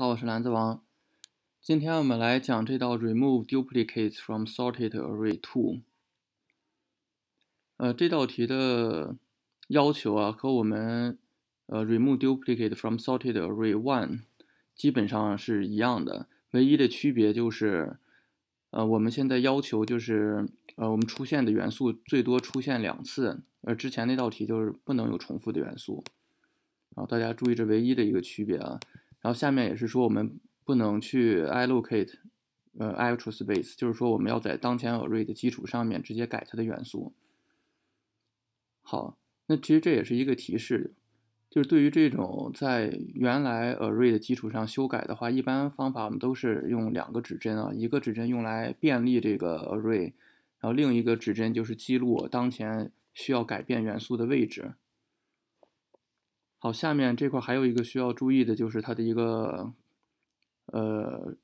好，我是篮子王。今天我们来讲这道 Remove Duplicates from Sorted Array Two。呃，这道题的要求啊，和我们呃 Remove d u p l i c a t e from Sorted Array One 基本上是一样的，唯一的区别就是，呃，我们现在要求就是，呃，我们出现的元素最多出现两次，而之前那道题就是不能有重复的元素。然后大家注意这唯一的一个区别啊。然后下面也是说我们不能去 allocate，呃 e c t u a space，就是说我们要在当前 array 的基础上面直接改它的元素。好，那其实这也是一个提示，就是对于这种在原来 array 的基础上修改的话，一般方法我们都是用两个指针啊，一个指针用来便利这个 array，然后另一个指针就是记录当前需要改变元素的位置。好，下面这块还有一个需要注意的，就是它的一个，呃，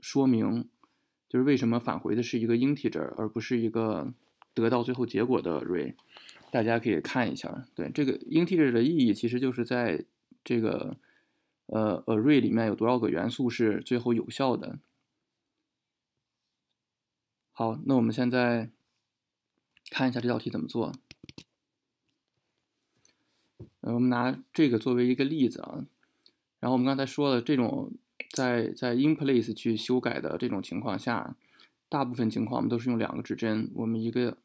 说明，就是为什么返回的是一个 integer，而不是一个得到最后结果的 array。大家可以看一下，对这个 integer 的意义，其实就是在这个，呃，array 里面有多少个元素是最后有效的。好，那我们现在看一下这道题怎么做。我们拿这个作为一个例子啊，然后我们刚才说了，这种在在 in place 去修改的这种情况下，大部分情况我们都是用两个指针，我们一个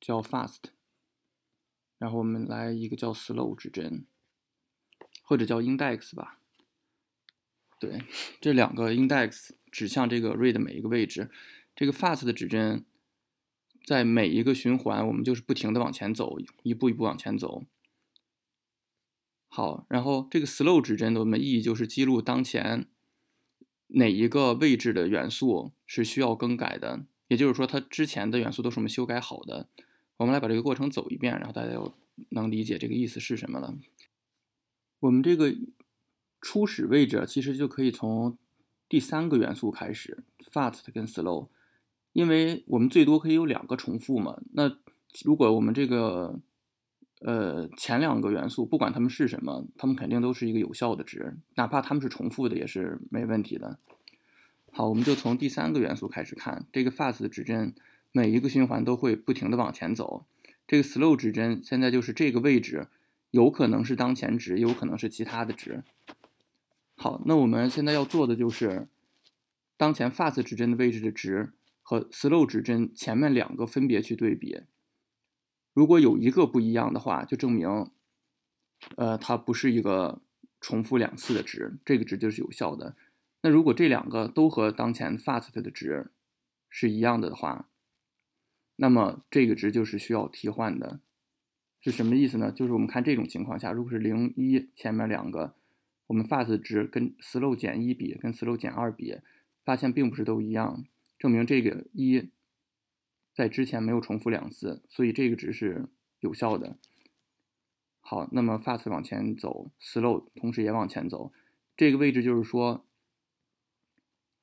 叫 fast，然后我们来一个叫 slow 指针，或者叫 index 吧。对，这两个 index 指向这个 r a d 的每一个位置，这个 fast 的指针在每一个循环我们就是不停的往前走，一步一步往前走。好，然后这个 slow 指针的我们意义就是记录当前哪一个位置的元素是需要更改的，也就是说它之前的元素都是我们修改好的。我们来把这个过程走一遍，然后大家又能理解这个意思是什么了。我们这个初始位置其实就可以从第三个元素开始，fast 跟 slow，因为我们最多可以有两个重复嘛。那如果我们这个呃，前两个元素不管它们是什么，它们肯定都是一个有效的值，哪怕他们是重复的也是没问题的。好，我们就从第三个元素开始看。这个 fast 指针每一个循环都会不停的往前走。这个 slow 指针现在就是这个位置，有可能是当前值，也有可能是其他的值。好，那我们现在要做的就是当前 fast 指针的位置的值和 slow 指针前面两个分别去对比。如果有一个不一样的话，就证明，呃，它不是一个重复两次的值，这个值就是有效的。那如果这两个都和当前 fast 的值是一样的的话，那么这个值就是需要替换的。是什么意思呢？就是我们看这种情况下，如果是零一前面两个，我们 fast 值跟 slow 减一比，跟 slow 减二比，发现并不是都一样，证明这个一。在之前没有重复两次，所以这个值是有效的。好，那么 fast 往前走，slow 同时也往前走。这个位置就是说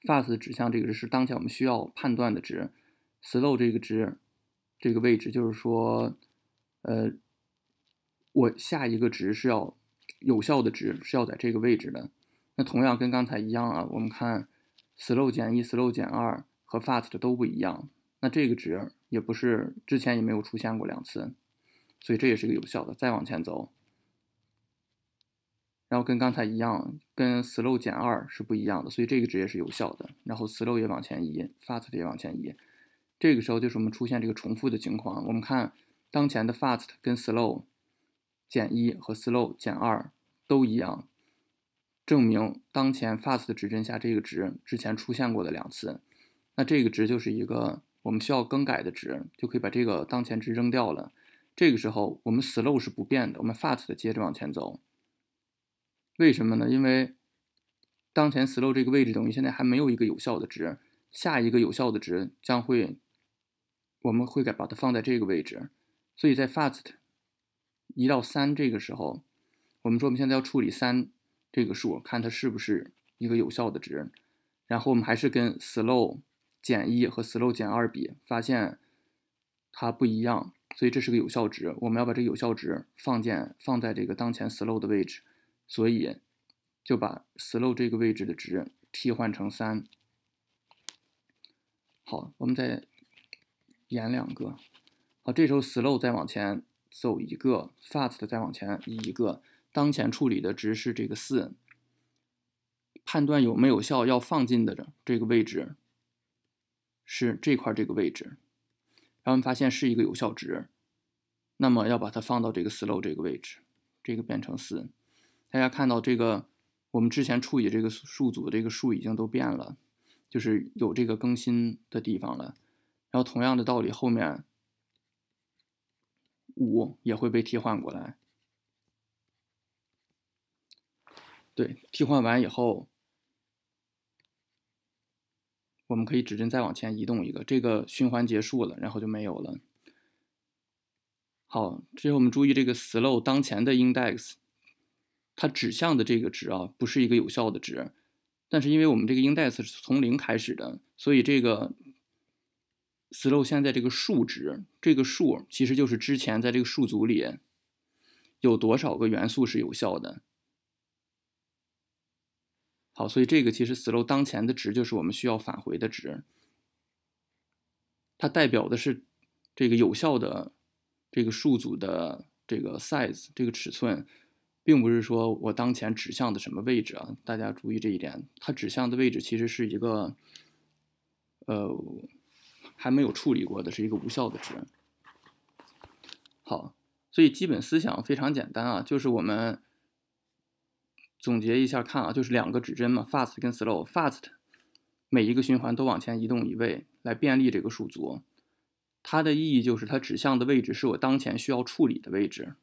，fast 指向这个值是当前我们需要判断的值，slow 这个值，这个位置就是说，呃，我下一个值是要有效的值，是要在这个位置的。那同样跟刚才一样啊，我们看 slow 减一、slow 减二和 fast 都不一样。那这个值也不是之前也没有出现过两次，所以这也是一个有效的。再往前走，然后跟刚才一样，跟 slow 减二是不一样的，所以这个值也是有效的。然后 slow 也往前移，fast 也往前移。这个时候就是我们出现这个重复的情况。我们看当前的 fast 跟 slow 减一和 slow 减二都一样，证明当前 fast 指针下这个值之前出现过的两次。那这个值就是一个。我们需要更改的值就可以把这个当前值扔掉了。这个时候，我们 slow 是不变的，我们 fast 的接着往前走。为什么呢？因为当前 slow 这个位置等于现在还没有一个有效的值，下一个有效的值将会我们会给把它放在这个位置。所以在 fast 一到三这个时候，我们说我们现在要处理三这个数，看它是不是一个有效的值。然后我们还是跟 slow。减一和 slow 减二比，发现它不一样，所以这是个有效值。我们要把这有效值放进放在这个当前 slow 的位置，所以就把 slow 这个位置的值替换成三。好，我们再演两个。好，这时候 slow 再往前走一个，fast 再往前移一个，当前处理的值是这个四。判断有没有效要放进的这个位置。是这块这个位置，然后我们发现是一个有效值，那么要把它放到这个 slow 这个位置，这个变成四。大家看到这个，我们之前处理这个数组的这个数已经都变了，就是有这个更新的地方了。然后同样的道理，后面五也会被替换过来。对，替换完以后。我们可以指针再往前移动一个，这个循环结束了，然后就没有了。好，这后我们注意这个 slow 当前的 index，它指向的这个值啊，不是一个有效的值。但是因为我们这个 index 是从零开始的，所以这个 slow 现在这个数值，这个数其实就是之前在这个数组里有多少个元素是有效的。好，所以这个其实 slow 当前的值就是我们需要返回的值，它代表的是这个有效的这个数组的这个 size 这个尺寸，并不是说我当前指向的什么位置啊，大家注意这一点，它指向的位置其实是一个呃还没有处理过的是一个无效的值。好，所以基本思想非常简单啊，就是我们。总结一下看啊，就是两个指针嘛，fast 跟 slow。fast 每一个循环都往前移动一位，来便利这个数组。它的意义就是它指向的位置是我当前需要处理的位置。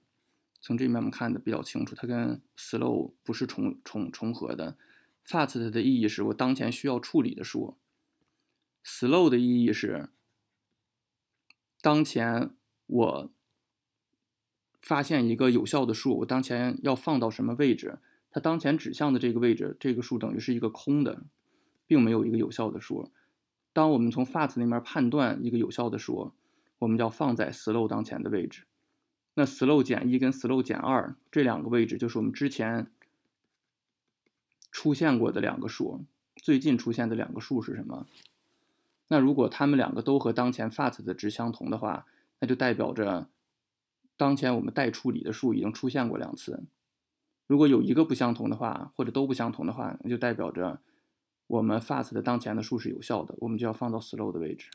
从这里面我们看的比较清楚，它跟 slow 不是重重重合的。fast 的意义是我当前需要处理的数，slow 的意义是当前我发现一个有效的数，我当前要放到什么位置。它当前指向的这个位置，这个数等于是一个空的，并没有一个有效的数。当我们从 fat 那面判断一个有效的数，我们要放在 slow 当前的位置。那 slow 减一跟 slow 减二这两个位置就是我们之前出现过的两个数。最近出现的两个数是什么？那如果它们两个都和当前 fat 的值相同的话，那就代表着当前我们待处理的数已经出现过两次。如果有一个不相同的话，或者都不相同的话，那就代表着我们 fast 的当前的数是有效的，我们就要放到 slow 的位置。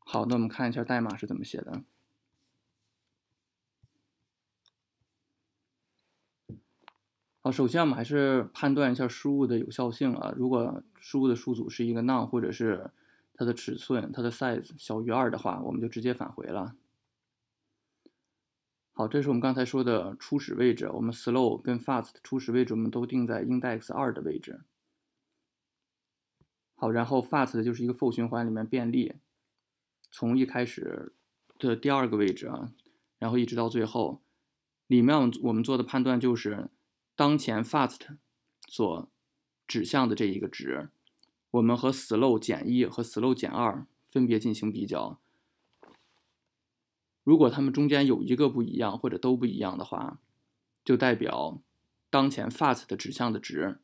好，那我们看一下代码是怎么写的。好，首先我们还是判断一下输入的有效性啊。如果输入的数组是一个 none，或者是它的尺寸它的 size 小于二的话，我们就直接返回了。好，这是我们刚才说的初始位置，我们 slow 跟 fast 初始位置我们都定在 index 二的位置。好，然后 fast 就是一个 for 循环里面便利，从一开始的第二个位置啊，然后一直到最后，里面我们我们做的判断就是，当前 fast 所指向的这一个值，我们和 slow 减一和 slow 减二分别进行比较。如果它们中间有一个不一样，或者都不一样的话，就代表当前 fast 的指向的值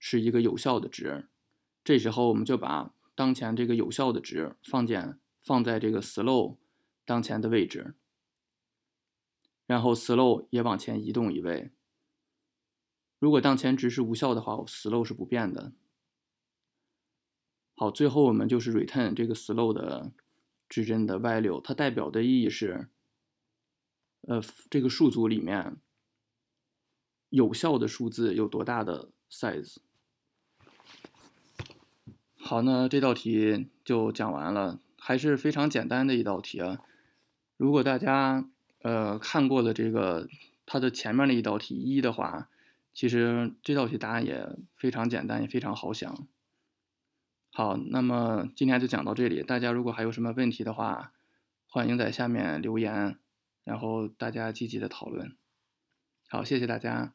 是一个有效的值。这时候我们就把当前这个有效的值放进放在这个 slow 当前的位置，然后 slow 也往前移动一位。如果当前值是无效的话，slow 是不变的。好，最后我们就是 return 这个 slow 的。指针的 y 流，它代表的意义是：呃，这个数组里面有效的数字有多大的 size？好，那这道题就讲完了，还是非常简单的一道题啊。如果大家呃看过了这个它的前面那一道题一的话，其实这道题答案也非常简单，也非常好想。好，那么今天就讲到这里。大家如果还有什么问题的话，欢迎在下面留言，然后大家积极的讨论。好，谢谢大家。